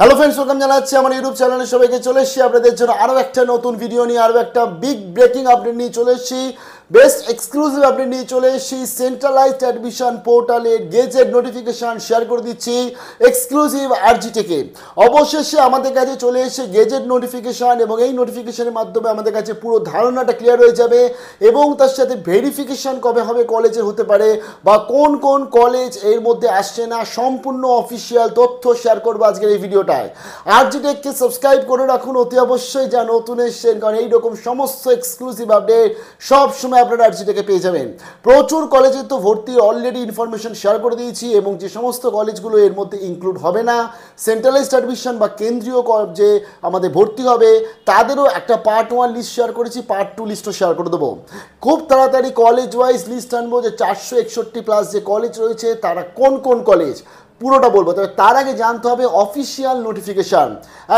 hello friends welcome জানাচ্ছি আমার YouTube চ্যানেলে সবাইকে চলে এসেছি আপনাদের জন্য আরও একটা নতুন ভিডিও নিয়ে আরও একটা বিগ ব্রেকিং আপডেট নিয়ে চলে এসেছি বেস্ট এক্সক্লুসিভ আপনি নিয়ে চলে এসেছি সেন্ট্রালাইজড অ্যাডমিশন পোর্টালের গেজেট নোটিফিকেশান শেয়ার করে দিচ্ছি এক্সক্লুসিভ আরজিটিকে অবশেষে আমাদের কাছে চলে এসে গেজেট নোটিফিকেশান এবং এই নোটিফিকেশানের মাধ্যমে আমাদের কাছে পুরো ধারণাটা ক্লিয়ার হয়ে যাবে এবং তার সাথে ভেরিফিকেশান কবে হবে কলেজে হতে পারে বা কোন কোন কলেজ এর মধ্যে আসছে না সম্পূর্ণ অফিসিয়াল তথ্য শেয়ার করবো আজকের এই ভিডিওটায় আরজিটেককে সাবস্ক্রাইব করে রাখুন অতি অবশ্যই যা নতুন এসছেন কারণ এইরকম সমস্ত এক্সক্লুসিভ আপডেট সব সময় আপনারা আরজিটাকে পেয়ে যাবেন প্রচুর কলেজে তো ভর্তি অলরেডি ইনফরমেশন শেয়ার করে দিয়েছি এবং যে সমস্ত কলেজগুলো এর মধ্যে ইনক্লুড হবে না সেন্ট্রালাইজড অ্যাডমিশন বা কেন্দ্রীয় যে আমাদের ভর্তি হবে তাদেরও একটা পার্ট ওয়ান লিস্ট শেয়ার করেছি পার্ট টু লিস্টও শেয়ার করে দেবো খুব তাড়াতাড়ি কলেজ ওয়াইজ লিস্ট আনবো যে চারশো একষট্টি প্লাস যে কলেজ রয়েছে তারা কোন কোন কলেজ পুরোটা বলবো তবে তার আগে জানতে হবে অফিসিয়াল নোটিফিকেশান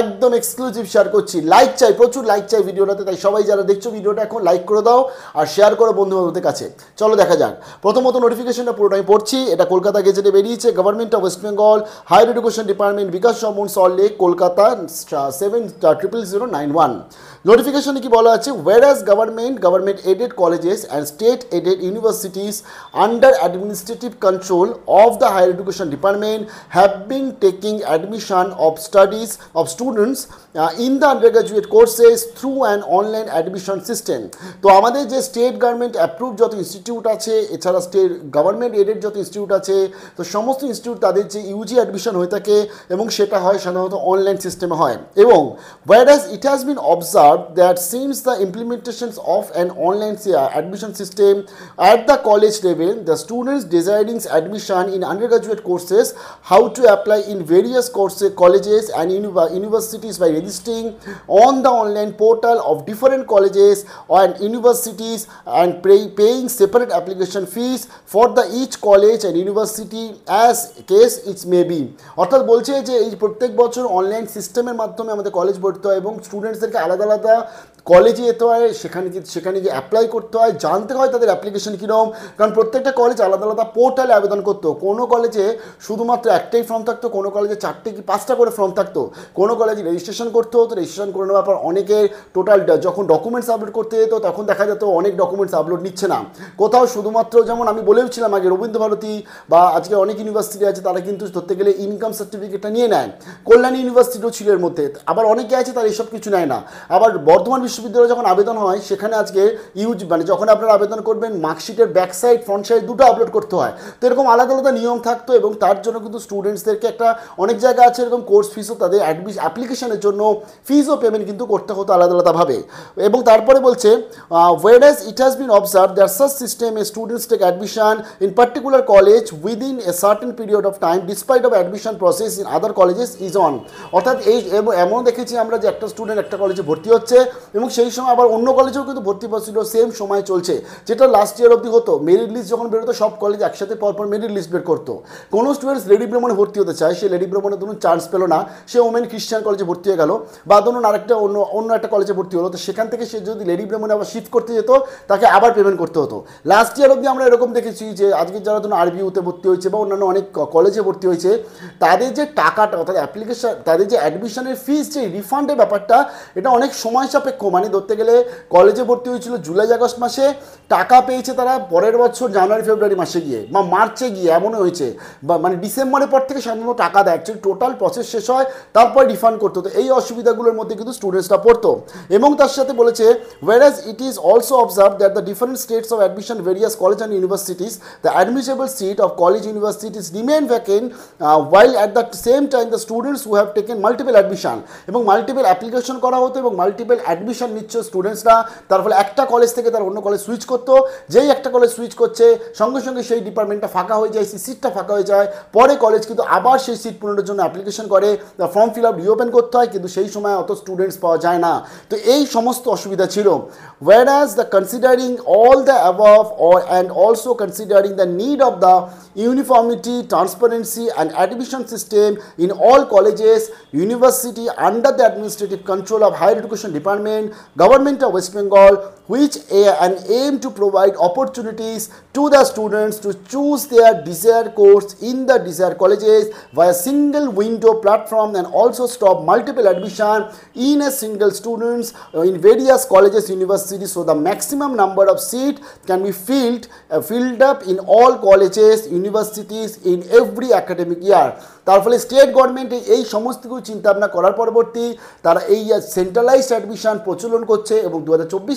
একদম এক্সক্লুসিভ শেয়ার করছি লাইক চাই প্রচুর লাইক চাই ভিডিওটাতে তাই সবাই যারা দেখছো ভিডিওটা এখন লাইক করে দাও আর শেয়ার করো বন্ধুবান্ধবদের কাছে চলো দেখা যাক প্রথমত নোটিফিকেশনটা পুরোটাই পড়ছি এটা কলকাতা গেজেটে বেরিয়েছে government of West Bengal higher education department Bikash সমন lake Kolkata seven triple zero nine one নোটিফিকেশনে কি বলা আছে whereas government government aided colleges and state aided universities under administrative control of the higher education department have been taking admission of studies of students in the graduate courses through and online admission system তো আমাদের যে state government approve যত institute আছে এছাড়া state government aided যত institute আছে তো সমস্ত ইনস্টিটিউট তাদের যে ইউজি অ্যাডমিশন হয়ে থাকে এবং সেটা হয় সাধারণত অনলাইন সিস্টেমে হয় এবং where it has been observe observed that since the implementations of an online admission system at the college level, the students desiring admission in undergraduate courses, how to apply in various courses, colleges and universities by registering on the online portal of different colleges and universities and pay, paying separate application fees for the each college and university as case it may be অর্থাৎ বলছে যে এই প্রত্যেক বছর online সিস্টেমের মাধ্যমে আমাদের college ভর্তি হয় এবং স্টুডেন্টসদেরকে আলাদা আলাদা কলেজে যেতে হয় সেখানে সেখানে গিয়ে অ্যাপ্লাই করতে হয় জানতে হয় তাদের অ্যাপ্লিকেশন কীরকম কারণ প্রত্যেকটা কলেজ আলাদা আলাদা পোর্টালে আবেদন করতো কোনো কলেজে শুধুমাত্র একটাই ফর্ম থাকতো কোনো কলেজে চারটে কি পাঁচটা করে ফর্ম থাকতো কোনো কলেজে রেজিস্ট্রেশন করতে হতো রেজিস্ট্রেশন করে নেওয়ার পর অনেকে টোটাল যখন ডকুমেন্টস আপলোড করতে যেত তখন দেখা যেত অনেক ডকুমেন্টস আপলোড নিচ্ছে না কোথাও শুধুমাত্র যেমন আমি বলেওছিলাম আগে রবীন্দ্রভারতী বা আজকে অনেক ইউনিভার্সিটি আছে তারা কিন্তু ধরতে গেলে ইনকাম সার্টিফিকেটটা নিয়ে নেয় কল্যাণী ইউনিভার্সিটিও ছিল এর মধ্যে আবার অনেকে আছে তারা এসব কিছু নেয় না আবার বর্ধমান বিশ্ববিদ্যালয়ে যখন আবেদন হয় সেখানে আজকে ইউজ মানে যখন আপনারা আবেদন করবেন মার্কশিটের ব্যাকসাইড ফ্রন্ট সাইড দুটো আপলোড করতে হয় তো এরকম আলাদা আলাদা নিয়ম থাকতো এবং তার জন্য কিন্তু স্টুডেন্টসদেরকে একটা অনেক জায়গা আছে এরকম কোর্স ফিসও তাদের অ্যাডমিশ অ্যাপ্লিকেশনের জন্য ফিজও পেমেন্ট কিন্তু করতে হতো আলাদা আলাদাভাবে এবং তারপরে বলছে whereas it has been observe there search system a students take admission in particular college within a certain period of time despite of admission process in other colleges is on অর্থাৎ এই এমন দেখেছি আমরা যে একটা student একটা কলেজে ভর্তি হচ্ছে হচ্ছে এবং সেই সময় আবার অন্য কলেজেও কিন্তু ভর্তি ছিল সেম সময় চলছে যেটা লাস্ট ইয়ার অব্দি হতো মেরিট লিস্ট যখন বেরোতো সব কলেজ একসাথে পরপর মেরিট লিস্ট বের করতো কোনো স্টুডেন্টস লেডি ভ্রমণে ভর্তি হতে চায় সে লেডি ভ্রমণে ধরুন চান্স পেলো না সে ওমেন খ্রিস্টান কলেজে ভর্তি হয়ে গেল বা ধরুন আরেকটা অন্য অন্য একটা কলেজে ভর্তি হলো তো সেখান থেকে সে যদি লেডি ভ্রমণে আবার শিফট করতে যেত তাকে আবার পেমেন্ট করতে হতো লাস্ট ইয়ার অব্দি আমরা এরকম দেখেছি যে আজকে যারা ধরুন আরবিউতে ভর্তি হয়েছে বা অন্যান্য অনেক কলেজে ভর্তি হয়েছে তাদের যে টাকাটা অর্থাৎ অ্যাপ্লিকেশন তাদের যে অ্যাডমিশনের ফিজ যে রিফান্ডের ব্যাপারটা এটা অনেক সময় সময় সাপেক্ষ মানে ধরতে গেলে কলেজে ভর্তি হয়েছিল জুলাই আগস্ট মাসে টাকা পেয়েছে তারা পরের বছর জানুয়ারি ফেব্রুয়ারি মাসে গিয়ে বা মার্চে গিয়ে এমন হয়েছে বা মানে ডিসেম্বরের পর থেকে সাধারণত টাকা দেয় অ্যাকচুয়ালি টোটাল প্রসেস শেষ হয় তারপর রিফান্ড করতে হতো এই অসুবিধাগুলোর মধ্যে কিন্তু স্টুডেন্টসরা পড়তো এবং তার সাথে বলেছে whereas it is also observe that the different states of admission various college and universities the admissible seat of college universities remain vacant while at the same time the students who have taken multiple admission এবং multiple application করা হতো এবং multi multiple admission নিচ্ছে স্টুডেন্টসরা তার ফলে একটা college থেকে তার অন্য কলেজ সুইচ করতো যেই একটা কলেজ সুইচ করছে সঙ্গে সঙ্গে সেই ডিপার্টমেন্টটা ফাঁকা হয়ে যায় সেই সিটটা ফাঁকা হয়ে যায় পরে কলেজ কিন্তু আবার সেই সিট পূরণের জন্য অ্যাপ্লিকেশন করে ফর্ম ফিল আপ রিওপেন করতে হয় কিন্তু সেই সময় অত স্টুডেন্টস পাওয়া যায় না তো এই সমস্ত অসুবিধা ছিল whereas the considering all the above and also considering the need of the uniformity transparency and admission system in all colleges university under the administrative control of higher education Education Department, Government of West Bengal, which a, an aim to provide opportunities to the students to choose their desired course in the desired colleges via single window platform and also stop multiple admission in a single students in various colleges universities so the maximum number of seat can be filled uh, filled up in all colleges universities in every academic year তার ফলে state গভর্নমেন্টে এই সমস্ত কিছু চিন্তা ভাবনা করার পরবর্তী তারা এই সেন্ট্রালাইজ অ্যাডমিশন প্রচলন করছে এবং দু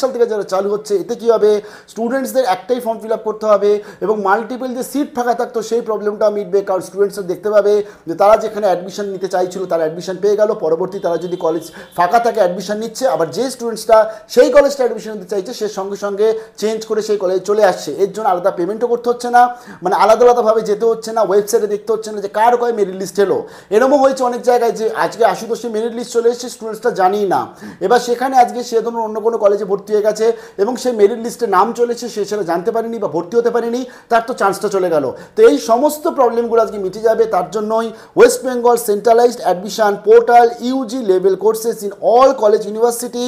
সাল থেকে যারা চালু হচ্ছে এতে কী হবে স্টুডেন্টসদের একটাই ফর্ম ফিল আপ করতে হবে এবং মাল্টিপল যে সিট ফাঁকা থাকতো সেই প্রবলেমটা মিটবে কারণ স্টুডেন্টসরা দেখতে পাবে যে তারা যেখানে অ্যাডমিশন নিতে চাইছিল তারা অ্যাডমিশন পেয়ে গেল পরবর্তী তারা যদি কলেজ ফাঁকা থাকে অ্যাডমিশন নিচ্ছে আবার যে স্টুডেন্টসরা সেই কলেজটা অ্যাডমিশন নিতে চাইছে সে সঙ্গে সঙ্গে চেঞ্জ করে সেই কলেজে চলে আসছে এর জন্য আলাদা পেমেন্টও করতে হচ্ছে না মানে আলাদা আলাদাভাবে যেতে হচ্ছে না ওয়েবসাইটে দেখতে হচ্ছে না যে কার কয় মেরিট লিস্ট এলো এরমও হয়েছে অনেক জায়গায় যে আজকে আশুতোষী মেরিট লিস্ট চলে এসেছে স্টুডেন্টসরা জানি না এবার সেখানে আজকে সে ধরুন অন্য কোনো কলেজে ভর্তি হয়ে গেছে এবং সে মেরিট লিস্টে নাম চলেছে সে সেটা জানতে পারেনি বা ভর্তি হতে পারেনি তার তো চান্সটা চলে গেল তো এই সমস্ত প্রবলেমগুলো আজকে মিটে যাবে তার জন্যই West Bengal centralised admission portal UG level courses in all college university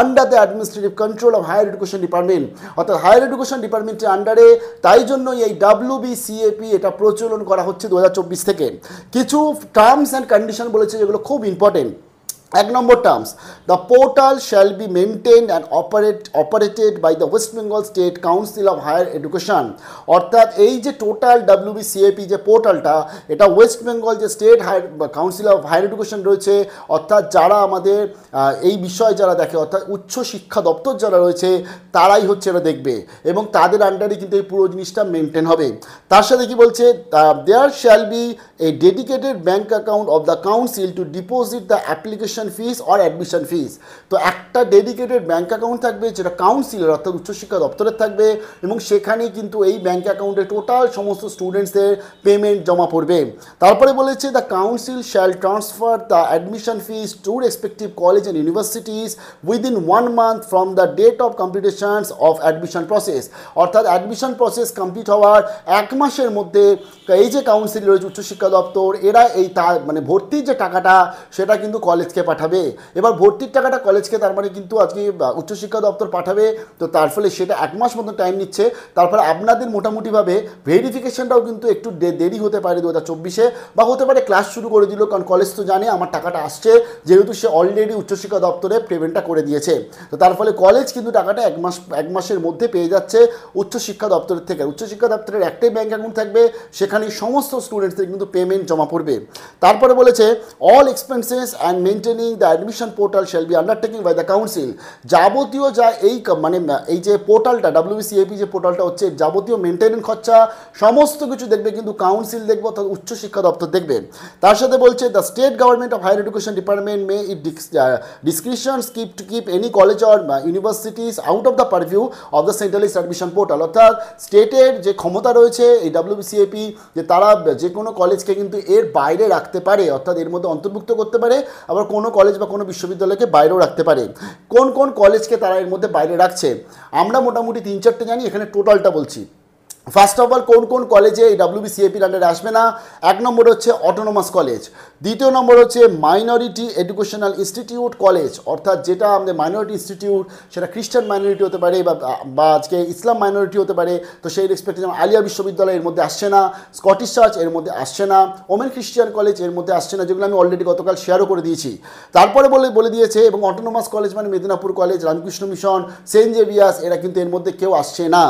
under the administrative control of higher education department অর্থাৎ হায়ার এডুকেশন ডিপার্টমেন্টের আন্ডারে তাই জন্যই এই ডাব্লিউ বিসিএপি সিএপি এটা প্রচলন করা হচ্ছে দু থেকে কিছু টার্মস অ্যান্ড কন্ডিশন বলেছে যেগুলো খুব ইম্পর্টেন্ট এক নম্বর terms the portal shall be maintain and operate operated by the West Bengal state council of higher education অর্থাৎ এই যে টোটাল ডাব্লিউ সিএপি যে পোর্টালটা এটা ওয়েস্ট বেঙ্গল যে state higher council of higher education রয়েছে অর্থাৎ যারা আমাদের এই বিষয়ে যারা দেখে অর্থাৎ উচ্চ শিক্ষা দপ্তর যারা রয়েছে তারাই হচ্ছে এটা দেখবে এবং তাদের আন্ডারে কিন্তু এই পুরো জিনিসটা মেনটেন হবে তার সাথে কি বলছে there shall be a dedicated bank account of the council to deposit the application fees or admission fees তো একটা ডেডিকেটেড ব্যাঙ্ক অ্যাকাউন্ট থাকবে যেটা কাউন্সিলের অর্থাৎ উচ্চশিক্ষা দপ্তরের থাকবে এবং সেখানেই কিন্তু এই ব্যাঙ্ক অ্যাকাউন্টে টোটাল সমস্ত স্টুডেন্টসদের পেমেন্ট জমা পড়বে তারপরে বলেছে the council shall transfer the admission fees to respective college and universities within one month from the date of competitions of admission process অর্থাৎ অ্যাডমিশন প্রসেস কমপ্লিট হওয়ার এক মাসের মধ্যে এই যে কাউন্সিল রয়েছে উচ্চশিক্ষা দপ্তর এরা এই তা মানে ভর্তির যে টাকাটা সেটা কিন্তু কলেজকে পাঠাবে এবার ভর্তির টাকাটা কলেজকে তার মানে কিন্তু আজকে উচ্চশিক্ষা দপ্তর পাঠাবে তো তার ফলে সেটা এক মাস মতো টাইম নিচ্ছে তারপরে আপনাদের মোটামুটিভাবে ভেরিফিকেশনটাও কিন্তু একটু দেরি হতে পারে দু হাজার চব্বিশে বা হতে পারে ক্লাস শুরু করে দিল কারণ কলেজ তো জানে আমার টাকাটা আসছে যেহেতু সে অলরেডি উচ্চশিক্ষা দপ্তরে পেমেন্টটা করে দিয়েছে তো তার ফলে কলেজ কিন্তু টাকাটা এক মাস এক মাসের মধ্যে পেয়ে যাচ্ছে উচ্চশিক্ষা দপ্তরের থেকে উচ্চশিক্ষা দপ্তরের একটাই ব্যাঙ্ক অ্যাকাউন্ট থাকবে সেখানে সমস্ত স্টুডেন্টসদের কিন্তু পেমেন্ট জমা পড়বে তারপরে বলেছে all expenses and maintaining the admission portal shall be undertaking by the council যাবতীয় যা এই মানে এই যে পোর্টালটা ডাব্লিউবিসিএপি যে পোর্টালটা হচ্ছে যাবতীয় মেনটেনেন খরচা সমস্ত কিছু দেখবে কিন্তু কাউন্সিল দেখবে অর্থাৎ উচ্চশিক্ষা দপ্তর দেখবে তার সাথে বলছে the state government of higher education department may it discretion keep to keep any college or universities out of the purview of the centralist admission portal অর্থাৎ স্টেটের যে ক্ষমতা রয়েছে এই ডাব্লিউবিসিএপি যে তারা যে কোনো কলেজ কলেজকে কিন্তু এর বাইরে রাখতে পারে অর্থাৎ এর মধ্যে অন্তর্ভুক্ত করতে পারে আবার কোনো কলেজ বা কোনো বিশ্ববিদ্যালয়কে বাইরেও রাখতে পারে কোন কোন কলেজকে তারা এর মধ্যে বাইরে রাখছে আমরা মোটামুটি তিন চারটে জানি এখানে টোটালটা বলছি ফার্স্ট অফ অল কোন কোন কলেজে এই ডাব্লিউবিসিএপির আন্ডারে আসবে না এক নম্বর হচ্ছে অটোনোমাস কলেজ দ্বিতীয় নম্বর হচ্ছে মাইনরিটি এডুকেশনাল ইনস্টিটিউট কলেজ অর্থাৎ যেটা আমাদের মাইনরিটি ইনস্টিটিউট সেটা খ্রিস্টান মাইনরিটি হতে পারে বা আজকে ইসলাম মাইনরিটি হতে পারে তো সেই রেসপেক্টে যেমন আলিয়া বিশ্ববিদ্যালয় এর মধ্যে আসছে না স্কটিশ চার্চ এর মধ্যে আসছে না ওমেন খ্রিস্টিয়ান কলেজ এর মধ্যে আসছে না যেগুলো আমি অলরেডি গতকাল শেয়ারও করে দিয়েছি তারপরে বলে বলে দিয়েছে এবং অটোনোমাস কলেজ মানে Medinipur College Ramakrishna Mission Saint জেভিয়াস এরা কিন্তু এর মধ্যে কেউ আসছে না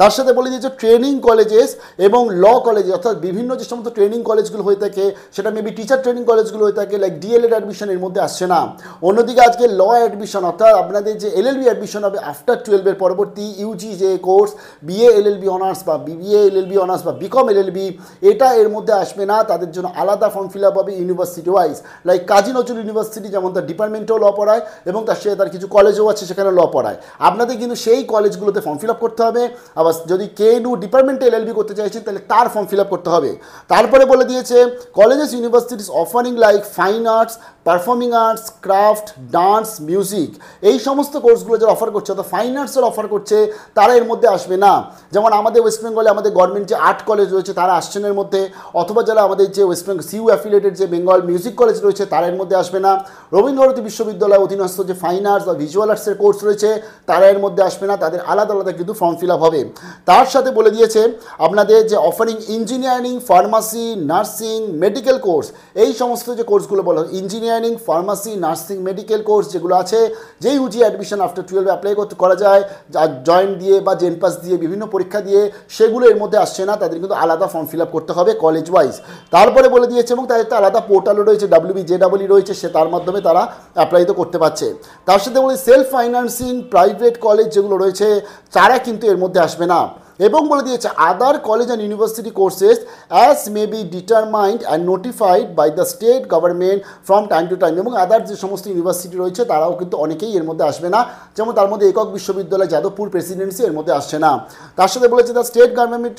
তার সাথে বলে দিয়েছে ট্রেড ট্রেনিং কলেজেস এবং ল কলেজে অর্থাৎ বিভিন্ন যে সমস্ত ট্রেনিং কলেজগুলো হয়ে থাকে সেটা মেবি টিচার ট্রেনিং কলেজগুলো হয়ে থাকে লাইক ডিএলএড অ্যাডমিশন এর মধ্যে আসছে না অন্যদিকে আজকে ল অ্যাডমিশন অর্থাৎ আপনাদের যে এলএলবি অ্যাডমিশন হবে আফটার টুয়েলভের পরবর্তী ইউজি যে কোর্স বিএ এলএলবি অনার্স বা বিবিএ এলএলবি অনার্স বা বিকম এলএলবি এটা এর মধ্যে আসবে না তাদের জন্য আলাদা ফর্ম ফিল আপ হবে university wise like Kazi Nazrul university যেমন তার ডিপার্টমেন্টেও ল পড়ায় এবং তার সাথে তার কিছু কলেজও আছে সেখানে ল পড়ায় আপনাদের কিন্তু সেই কলেজগুলোতে ফর্ম ফিল আপ করতে হবে আবার যদি কেএনইউ ডিপার্টমেন্টে এলবি করতে চাইছেন তাহলে তার ফর্ম ফিল করতে হবে তারপরে বলে দিয়েছে colleges universities offering like fine arts performing arts craft dance music এই সমস্ত কোর্সগুলো যারা অফার করছে অর্থাৎ ফাইন আর্টসের অফার করছে তারা এর মধ্যে আসবে না যেমন আমাদের ওয়েস্ট বেঙ্গলে আমাদের গভর্নমেন্ট যে আর্ট কলেজ রয়েছে তারা আসছেন এর মধ্যে অথবা যারা আমাদের যে ওয়েস্ট বেঙ্গল সিউ অ্যাফিলেটেড যে বেঙ্গল মিউজিক কলেজ রয়েছে তারা এর মধ্যে আসবে না রবীন্দ্রভারতী বিশ্ববিদ্যালয় অধীনস্থ যে ফাইন আর্টস বা ভিজুয়াল আর্টসের কোর্স রয়েছে তারা এর মধ্যে আসবে না তাদের আলাদা আলাদা কিন্তু ফর্ম ফিল আপ হবে তার সাথে বলে দিয়ে দিয়েছে আপনাদের যে offering engineering pharmacy nursing medical course এই সমস্ত যে কোর্সগুলো বলা হয় engineering pharmacy nursing medical course যেগুলো আছে যেই উজি অ্যাডমিশন আফটার টুয়েলভে অ্যাপ্লাই করতে করা যায় যা জয়েন্ট দিয়ে বা জেনপাস দিয়ে বিভিন্ন পরীক্ষা দিয়ে সেগুলো এর মধ্যে আসছে না তাদের কিন্তু আলাদা ফর্ম ফিল আপ করতে হবে কলেজ ওয়াইজ তারপরে বলে দিয়েছে এবং তাদের তো আলাদা পোর্টালও রয়েছে ডাব্লিউ বি ডাব্লিউ রয়েছে সে তার মাধ্যমে তারা অ্যাপ্লাই তো করতে পারছে তার সাথে বলে সেলফ ফাইন্যান্সিং প্রাইভেট কলেজ যেগুলো রয়েছে তারা কিন্তু এর মধ্যে আসবে না এবং বলে দিয়েছে other college and university courses as may be determined and notified by the state government from time to time এবং আদার যে সমস্ত ইউনিভার্সিটি রয়েছে তারাও কিন্তু অনেকেই এর মধ্যে আসবে না যেমন তার মধ্যে একক বিশ্ববিদ্যালয় যাদবপুর প্রেসিডেন্সি এর মধ্যে আসছে না তার সাথে বলেছে the state government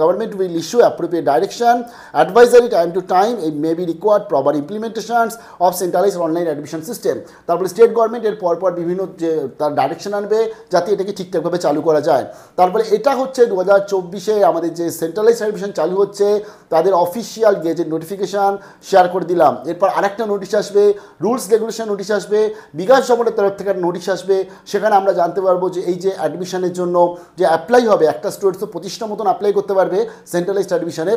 government will issue appropriate direction advisory time to time এই may be required proper implementations of centralize online admission system তারপরে স্টেট গভর্নমেন্ট এর পরপর বিভিন্ন যে তার ডাইরেকশন আনবে যাতে এটাকে ঠিকঠাকভাবে চালু করা যায় তারপরে এটা হচ্ছে হচ্ছে দু হাজার চব্বিশে আমাদের যে সেন্ট্রালাইজ সার্ভিশন চালু হচ্ছে তাদের অফিসিয়াল গেজেট নোটিফিকেশান শেয়ার করে দিলাম এরপর আরেকটা নোটিশ আসবে রুলস রেগুলেশন নোটিশ আসবে বিকাশ সমনের তরফ থেকে একটা নোটিশ আসবে সেখানে আমরা জানতে পারবো যে এই যে অ্যাডমিশনের জন্য যে অ্যাপ্লাই হবে একটা স্টুডেন্টস তো পঁচিশটা মতন অ্যাপ্লাই করতে পারবে সেন্ট্রালাইজড অ্যাডমিশনে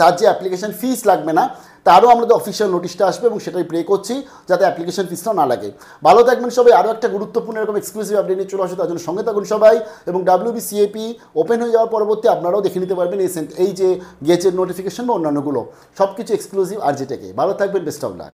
তার যে অ্যাপ্লিকেশান ফিস লাগবে না তারও আমাদের অফিসিয়াল নোটিশটা আসবে এবং সেটাই প্রে করছি যাতে অ্যাপ্লিকেশন ফিসটাও না লাগে ভালো থাকবেন সবাই আরও একটা গুরুত্বপূর্ণ এরকম এক্সক্লুসিভ আপডেট নিয়ে চলে আসে তার জন্য সঙ্গে থাকুন সবাই এবং ডাব্লিউ বিসিএপি ওপেন হয়ে যাওয়ার পরবর্তী আপনারাও দেখে নিতে পারবেন এই এই যে গেচের নোটিফিকেশন বা অন্যান্যগুলো সব কিছু এক্সক্লুসিভ আর যেটাকে ভালো থাকবেন বেস্ট অফ লাক